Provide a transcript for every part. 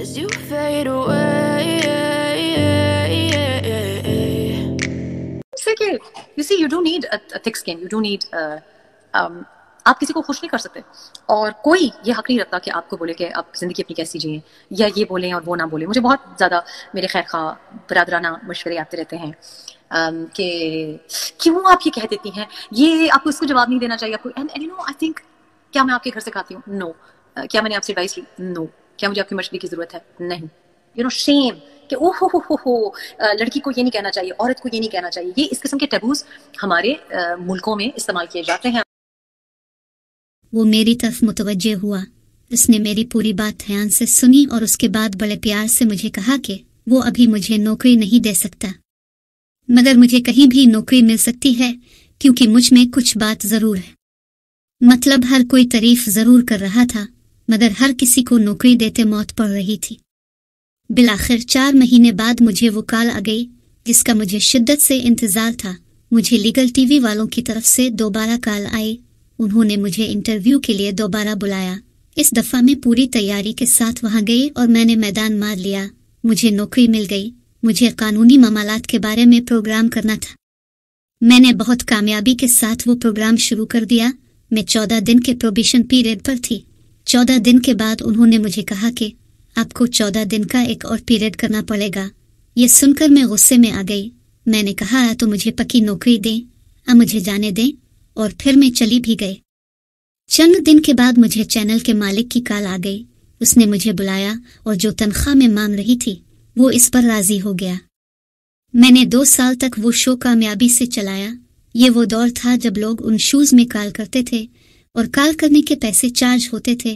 as you fade away. आप किसी को खुश नहीं कर सकते और कोई ये हक नहीं रखता कि आपको बोले कि आप ज़िंदगी अपनी कैसी जिए या ये बोलें और वो ना बोले मुझे बहुत ज़्यादा मेरे खैर खा बरदराना मशवरे आते रहते हैं um, कि क्यों आप ये कह देती हैं ये आपको इसको जवाब नहीं देना चाहिए आपको and you know I think क्या मैं आपके घर से खाती हूँ नो no. uh, क्या मैंने आपसे एडवाइस ली नो no. क्या मुझे आपकी मछली की जरूरत है नहीं यू नो शेम कि ओ हो हो हो लड़की को ये नहीं कहना चाहिए औरत को ये नहीं कहना चाहिए ये इस किस्म के टबूज हमारे मुल्कों में इस्तेमाल किए जाते हैं वो मेरी तरफ मुतवजह हुआ उसने मेरी पूरी बात ध्यान से सुनी और उसके बाद बड़े प्यार से मुझे कहा कि वो अभी मुझे नौकरी नहीं दे सकता मगर मुझे कहीं भी नौकरी मिल सकती है क्योंकि मुझ में कुछ बात ज़रूर है मतलब हर कोई तारीफ ज़रूर कर रहा था मगर हर किसी को नौकरी देते मौत पड़ रही थी बिलाखिर चार महीने बाद मुझे वो काल आ गई जिसका मुझे शिद्दत से इंतज़ार था मुझे लीगल टीवी वालों की तरफ से दोबारा काल आई उन्होंने मुझे इंटरव्यू के लिए दोबारा बुलाया इस दफ़ा में पूरी तैयारी के साथ वहां गई और मैंने मैदान मार लिया मुझे नौकरी मिल गई मुझे कानूनी मामलात के बारे में प्रोग्राम करना था मैंने बहुत कामयाबी के साथ वो प्रोग्राम शुरू कर दिया मैं चौदह दिन के प्रोबेशन पीरियड पर थी चौदह दिन के बाद उन्होंने मुझे कहा कि आपको चौदह दिन का एक और पीरियड करना पड़ेगा ये सुनकर मैं गुस्से में आ गई मैंने कहा तो मुझे पक्की नौकरी दें अब मुझे जाने दें और फिर मैं चली भी गई चंद दिन के बाद मुझे चैनल के मालिक की कॉल आ गई उसने मुझे बुलाया और जो तनख्वाह में मांग रही थी वो इस पर राजी हो गया मैंने दो साल तक वो शो कामयाबी से चलाया ये वो दौर था जब लोग उन शूज में कॉल करते थे और कॉल करने के पैसे चार्ज होते थे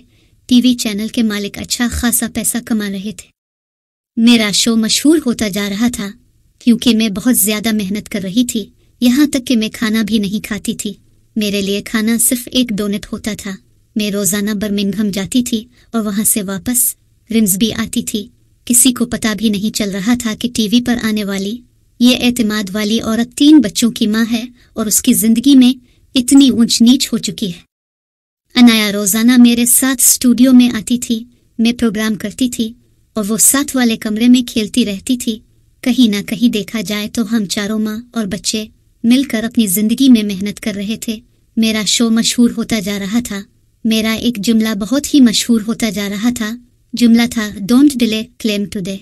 टीवी चैनल के मालिक अच्छा खासा पैसा कमा रहे थे मेरा शो मशहूर होता जा रहा था क्योंकि मैं बहुत ज्यादा मेहनत कर रही थी यहाँ तक कि मैं खाना भी नहीं खाती थी मेरे लिए खाना सिर्फ एक डोनेट होता था मैं रोजाना बर्मिंगम जाती थी और वहां से वापस रिम्स भी आती थी किसी को पता भी नहीं चल रहा था कि टीवी पर आने वाली ये एतमाद वाली औरत तीन बच्चों की माँ है और उसकी जिंदगी में इतनी ऊंच नीच हो चुकी है अनाया रोजाना मेरे साथ स्टूडियो में आती थी मैं प्रोग्राम करती थी और वो साथ वाले कमरे में खेलती रहती थी कहीं ना कहीं देखा जाए तो हम चारों माँ और बच्चे मिलकर अपनी जिंदगी में मेहनत कर रहे थे मेरा शो मशहूर होता जा रहा था मेरा एक जुमला बहुत ही मशहूर होता जा रहा था जुमला था don't delay claim today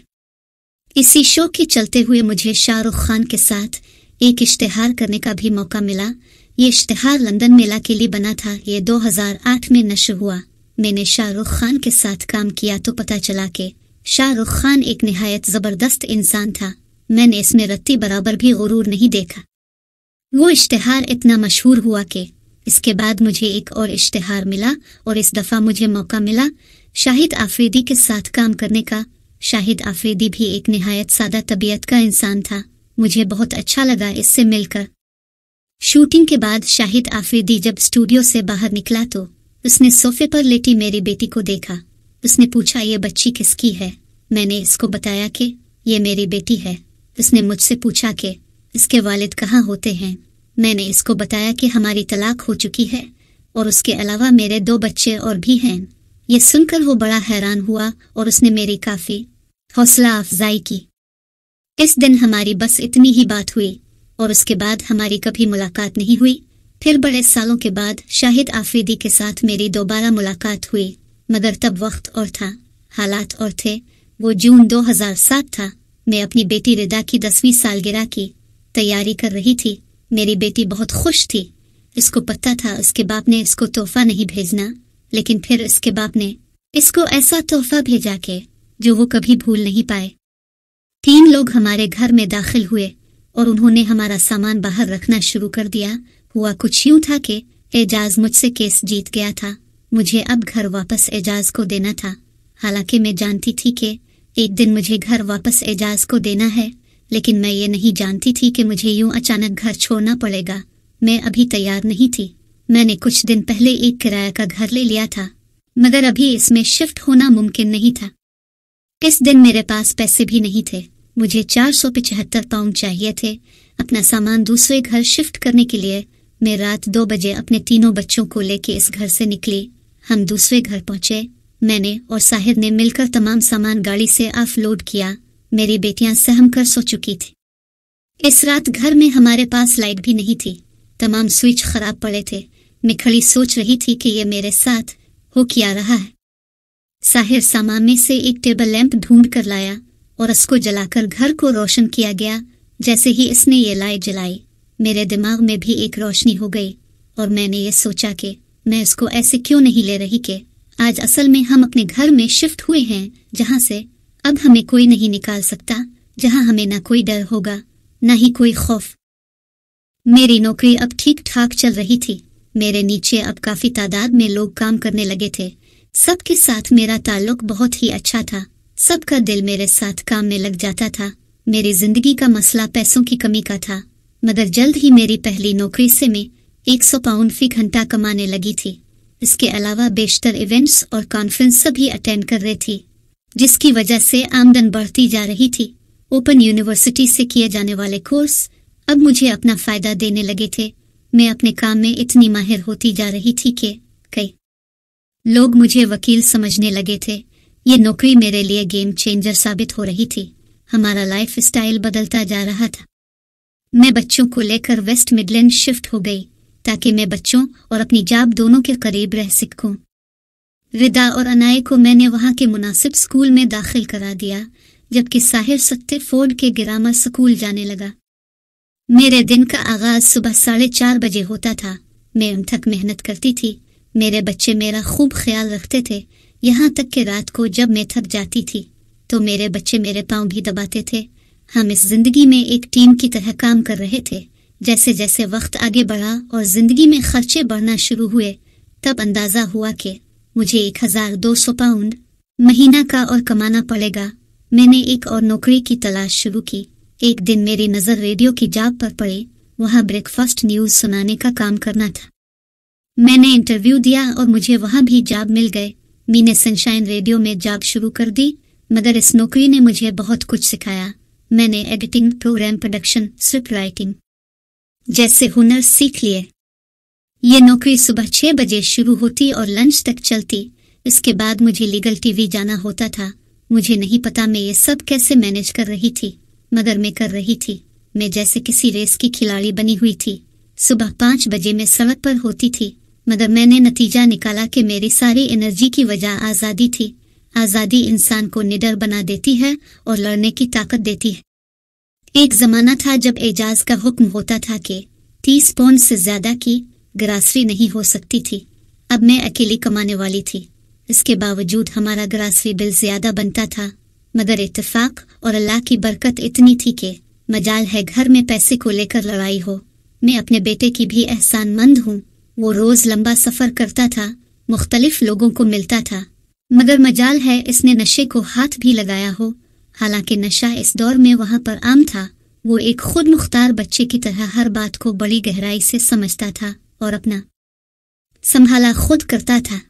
इसी शो के चलते हुए मुझे शाहरुख खान के साथ एक इश्तेहार करने का भी मौका मिला ये इश्तहार लंदन मेला के लिए बना था ये 2008 में नशर हुआ मैंने शाहरुख खान के साथ काम किया तो पता चला के शाहरुख खान एक नहायत ज़बरदस्त इंसान था मैंने इसमें रत्ती बराबर भी गुरूर नहीं देखा वो इश्तहार इतना मशहूर हुआ कि इसके बाद मुझे एक और इश्तहार मिला और इस दफ़ा मुझे मौका मिला शाहिद आफरीदी के साथ काम करने का शाहिद आफरीदी भी एक नहायत सादा तबीयत का इंसान था मुझे बहुत अच्छा लगा इससे मिलकर शूटिंग के बाद शाहिद आफरीदी जब स्टूडियो से बाहर निकला तो उसने सोफे पर लेटी मेरी बेटी को देखा उसने पूछा ये बच्ची किसकी है मैंने इसको बताया कि ये मेरी बेटी है उसने मुझसे पूछा कि इसके वालिद कहाँ होते हैं मैंने इसको बताया कि हमारी तलाक हो चुकी है और उसके अलावा मेरे दो बच्चे और भी हैं ये सुनकर वो बड़ा हैरान हुआ और उसने मेरी काफ़ी हौसला अफजाई की इस दिन हमारी बस इतनी ही बात हुई और उसके बाद हमारी कभी मुलाकात नहीं हुई फिर बड़े सालों के बाद शाहिद आफरीदी के साथ मेरी दोबारा मुलाकात हुई मगर तब वक्त और था हालात और थे वो जून 2007 था मैं अपनी बेटी रिदा की दसवीं सालगिरह की तैयारी कर रही थी मेरी बेटी बहुत खुश थी इसको पता था उसके बाप ने इसको तोहफा नहीं भेजना लेकिन फिर उसके बाप ने इसको ऐसा तोहफा भेजा के जो वो कभी भूल नहीं पाए तीन लोग हमारे घर में दाखिल हुए और उन्होंने हमारा सामान बाहर रखना शुरू कर दिया हुआ कुछ यूं था कि एजाज मुझसे केस जीत गया था मुझे अब घर वापस एजाज को देना था हालांकि मैं जानती थी कि एक दिन मुझे घर वापस एजाज को देना है लेकिन मैं ये नहीं जानती थी कि मुझे यूं अचानक घर छोड़ना पड़ेगा मैं अभी तैयार नहीं थी मैंने कुछ दिन पहले एक किराया का घर ले लिया था मगर अभी इसमें शिफ्ट होना मुमकिन नहीं था इस दिन मेरे पास पैसे भी नहीं थे मुझे चार सौ पिचहत्तर पाउंड चाहिए थे अपना सामान दूसरे घर शिफ्ट करने के लिए मैं रात दो बजे अपने तीनों बच्चों को लेके इस घर से निकली हम दूसरे घर पहुंचे मैंने और साहिर ने मिलकर तमाम सामान गाड़ी से ऑफ लोड किया मेरी बेटियां सहम कर सो चुकी थी इस रात घर में हमारे पास लाइट भी नहीं थी तमाम स्विच खराब पड़े थे मैं खड़ी सोच रही थी कि ये मेरे साथ हो क्या रहा है साहिर सामान में से एक टेबल लैंप ढूंढ कर लाया और इसको जलाकर घर को रोशन किया गया जैसे ही इसने ये लाइट जलाई मेरे दिमाग में भी एक रोशनी हो गई और मैंने ये सोचा कि मैं इसको ऐसे क्यों नहीं ले रही कि आज असल में हम अपने घर में शिफ्ट हुए हैं जहाँ से अब हमें कोई नहीं निकाल सकता जहाँ हमें ना कोई डर होगा न ही कोई खौफ मेरी नौकरी अब ठीक ठाक चल रही थी मेरे नीचे अब काफी तादाद में लोग काम करने लगे थे सबके साथ मेरा ताल्लुक बहुत ही अच्छा था सबका दिल मेरे साथ काम में लग जाता था मेरी जिंदगी का मसला पैसों की कमी का था मगर जल्द ही मेरी पहली नौकरी से मैं एक सौ पाउंड फी घंटा कमाने लगी थी इसके अलावा बेशतर इवेंट्स और कॉन्फ्रेंस सभी अटेंड कर रही थी जिसकी वजह से आमदन बढ़ती जा रही थी ओपन यूनिवर्सिटी से किए जाने वाले कोर्स अब मुझे अपना फायदा देने लगे थे मैं अपने काम में इतनी माहिर होती जा रही थी कि कई लोग मुझे वकील समझने लगे थे ये नौकरी मेरे लिए गेम चेंजर साबित हो रही थी हमारा लाइफ स्टाइल बदलता जा रहा था मैं बच्चों को लेकर वेस्ट मिडलैंड शिफ्ट हो गई ताकि मैं बच्चों और अपनी जाब दोनों के करीब रह सकूं। विदा और अनाय को मैंने वहां के मुनासिब स्कूल में दाखिल करा दिया जबकि साहिर सत्ते फोर्ड के ग्रामा स्कूल जाने लगा मेरे दिन का आगाज सुबह साढ़े चार बजे होता था मैं अनथक मेहनत करती थी मेरे बच्चे मेरा खूब ख्याल रखते थे यहाँ तक कि रात को जब मैं थक जाती थी तो मेरे बच्चे मेरे पाँव भी दबाते थे हम इस जिंदगी में एक टीम की तरह काम कर रहे थे जैसे जैसे वक्त आगे बढ़ा और जिंदगी में खर्चे बढ़ना शुरू हुए तब अंदाजा हुआ कि मुझे एक हजार दो सौ पाउंड महीना का और कमाना पड़ेगा मैंने एक और नौकरी की तलाश शुरू की एक दिन मेरी नज़र रेडियो की जाब पर पड़ी वहाँ ब्रेकफास्ट न्यूज सुनाने का काम करना था मैंने इंटरव्यू दिया और मुझे वहाँ भी जाब मिल गए मीने सनशाइन रेडियो में जॉब शुरू कर दी मगर इस नौकरी ने मुझे बहुत कुछ सिखाया मैंने editing program production script writing जैसे हुनर सीख लिए ये नौकरी सुबह छह बजे शुरू होती और लंच तक चलती इसके बाद मुझे लीगल टीवी जाना होता था मुझे नहीं पता मैं ये सब कैसे मैनेज कर रही थी मगर मैं कर रही थी मैं जैसे किसी रेस की खिलाड़ी बनी हुई थी सुबह पाँच बजे मैं सड़क पर होती थी मगर मैंने नतीजा निकाला कि मेरी सारी एनर्जी की वजह आज़ादी थी आज़ादी इंसान को निडर बना देती है और लड़ने की ताकत देती है एक ज़माना था जब एजाज का हुक्म होता था कि तीस पौंड से ज़्यादा की ग्रासरी नहीं हो सकती थी अब मैं अकेली कमाने वाली थी इसके बावजूद हमारा ग्रासरी बिल ज़्यादा बनता था मगर इतफ़ाक और अल्लाह की बरकत इतनी थी कि मजाल है घर में पैसे को लेकर लड़ाई हो मैं अपने बेटे की भी एहसान मंद हूँ वो रोज लंबा सफर करता था मुख्तलिफ लोगों को मिलता था मगर मजाल है इसने नशे को हाथ भी लगाया हो हालांकि नशा इस दौर में वहां पर आम था वो एक खुद मुख्तार बच्चे की तरह हर बात को बड़ी गहराई से समझता था और अपना संभाला खुद करता था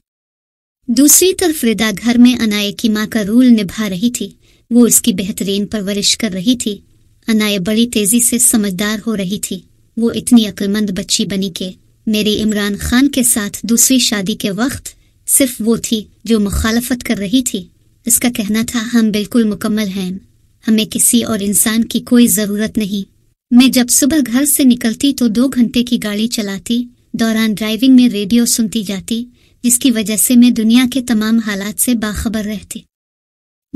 दूसरी तरफ रिदा घर में अनाय की माँ का रूल निभा रही थी वो उसकी बेहतरीन परवरिश कर रही थी अनाय बड़ी तेजी से समझदार हो रही थी वो इतनी अक्लमंद बच्ची बनी के मेरी इमरान खान के साथ दूसरी शादी के वक्त सिर्फ वो थी जो मुखालफत कर रही थी इसका कहना था हम बिल्कुल मुकम्मल हैं हमें किसी और इंसान की कोई ज़रूरत नहीं मैं जब सुबह घर से निकलती तो दो घंटे की गाड़ी चलाती दौरान ड्राइविंग में रेडियो सुनती जाती जिसकी वजह से मैं दुनिया के तमाम हालात से बाखबर रहती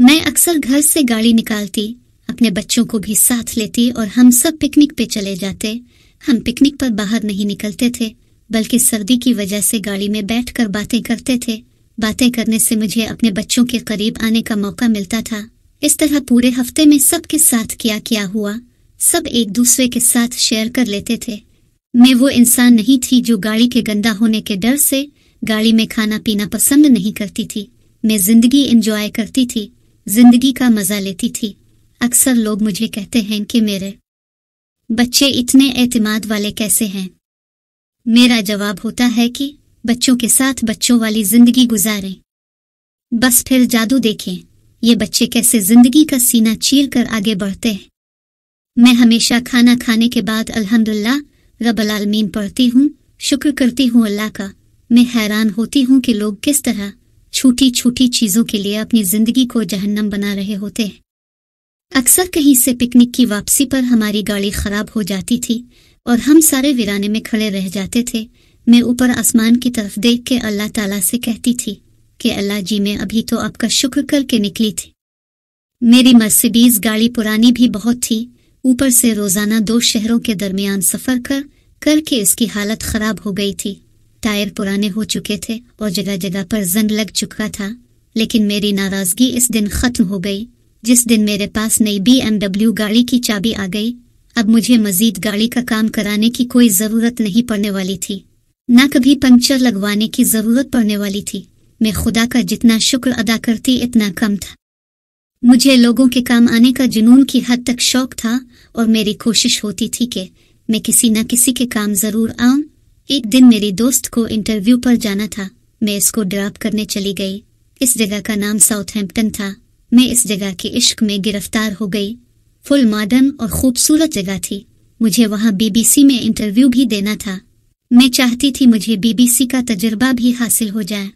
मैं अक्सर घर से गाड़ी निकालती अपने बच्चों को भी साथ लेती और हम सब पिकनिक पे चले जाते हम पिकनिक पर बाहर नहीं निकलते थे बल्कि सर्दी की वजह से गाड़ी में बैठकर बातें करते थे बातें करने से मुझे अपने बच्चों के करीब आने का मौका मिलता था इस तरह पूरे हफ्ते में सबके साथ क्या क्या हुआ सब एक दूसरे के साथ शेयर कर लेते थे मैं वो इंसान नहीं थी जो गाड़ी के गंदा होने के डर से गाड़ी में खाना पीना पसंद नहीं करती थी मैं जिंदगी एंजॉय करती थी जिंदगी का मजा लेती थी अक्सर लोग मुझे कहते हैं कि मेरे बच्चे इतने एतमाद वाले कैसे हैं मेरा जवाब होता है कि बच्चों के साथ बच्चों वाली जिंदगी गुजारें बस फिर जादू देखें ये बच्चे कैसे जिंदगी का सीना चीर कर आगे बढ़ते हैं मैं हमेशा खाना खाने के बाद अल्हम्दुलिल्लाह रबल आलमीन पढ़ती हूँ शुक्र करती हूँ अल्लाह का मैं हैरान होती हूँ कि लोग किस तरह छोटी छोटी चीज़ों के लिए अपनी जिंदगी को जहन्नम बना रहे होते हैं अक्सर कहीं से पिकनिक की वापसी पर हमारी गाड़ी खराब हो जाती थी और हम सारे वीराने में खड़े रह जाते थे मैं ऊपर आसमान की तरफ देख के अल्लाह ताला से कहती थी कि अल्लाह जी मैं अभी तो आपका शुक्र करके निकली थी मेरी मर्सिडीज गाड़ी पुरानी भी बहुत थी ऊपर से रोजाना दो शहरों के दरमियान सफर कर करके इसकी हालत खराब हो गई थी टायर पुराने हो चुके थे और जगह जगह पर जंग लग चुका था लेकिन मेरी नाराजगी इस दिन खत्म हो गई जिस दिन मेरे पास नई बीएमडब्ल्यू गाड़ी की चाबी आ गई अब मुझे मजीद गाड़ी का काम कराने की कोई ज़रूरत नहीं पड़ने वाली थी ना कभी पंक्चर लगवाने की ज़रूरत पड़ने वाली थी मैं खुदा का जितना शुक्र अदा करती इतना कम था मुझे लोगों के काम आने का जुनून की हद तक शौक था और मेरी कोशिश होती थी कि मैं किसी न किसी के काम ज़रूर आऊं एक दिन मेरी दोस्त को इंटरव्यू पर जाना था मैं इसको ड्राप करने चली गई इस जगह का नाम साउथहैम्पटन था मैं इस जगह के इश्क में गिरफ्तार हो गई फुल मॉडर्न और खूबसूरत जगह थी मुझे वहाँ बीबीसी में इंटरव्यू भी देना था मैं चाहती थी मुझे बीबीसी का तजुर्बा भी हासिल हो जाए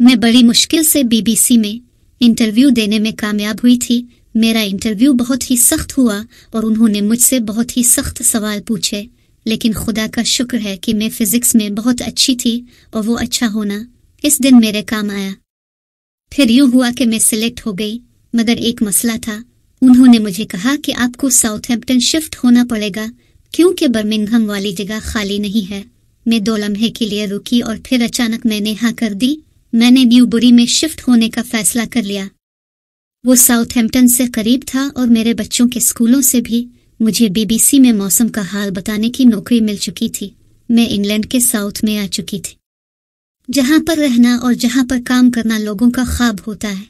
मैं बड़ी मुश्किल से बीबीसी में इंटरव्यू देने में कामयाब हुई थी मेरा इंटरव्यू बहुत ही सख्त हुआ और उन्होंने मुझसे बहुत ही सख्त सवाल पूछे लेकिन खुदा का शुक्र है कि मैं फिजिक्स में बहुत अच्छी थी और वो अच्छा होना इस दिन मेरे काम आया फिर यूं हुआ कि मैं सिलेक्ट हो गई मगर एक मसला था उन्होंने मुझे कहा कि आपको साउथहैम्पटन शिफ्ट होना पड़ेगा क्योंकि बर्मिंगहम वाली जगह खाली नहीं है मैं दो लम्हे के लिए रुकी और फिर अचानक मैंने हाँ कर दी मैंने न्यूबुरी में शिफ्ट होने का फैसला कर लिया वो साउथहैम्पटन से करीब था और मेरे बच्चों के स्कूलों से भी मुझे बीबीसी में मौसम का हाल बताने की नौकरी मिल चुकी थी मैं इंग्लैंड के साउथ में आ चुकी थी जहाँ पर रहना और जहाँ पर काम करना लोगों का ख्वाब होता है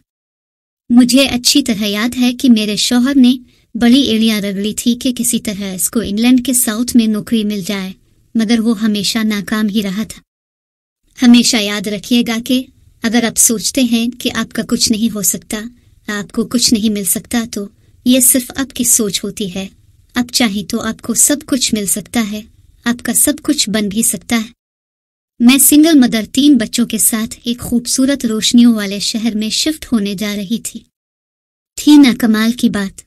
मुझे अच्छी तरह याद है कि मेरे शौहर ने बड़ी एड़ियाँ रगड़ी थी कि किसी तरह इसको इंग्लैंड के साउथ में नौकरी मिल जाए मगर वो हमेशा नाकाम ही रहा था हमेशा याद रखिएगा कि अगर आप सोचते हैं कि आपका कुछ नहीं हो सकता आपको कुछ नहीं मिल सकता तो ये सिर्फ आपकी सोच होती है आप चाहें तो आपको सब कुछ मिल सकता है आपका सब कुछ बन भी सकता है मैं सिंगल मदर तीन बच्चों के साथ एक खूबसूरत रोशनियों वाले शहर में शिफ्ट होने जा रही थी थी ना कमाल की बात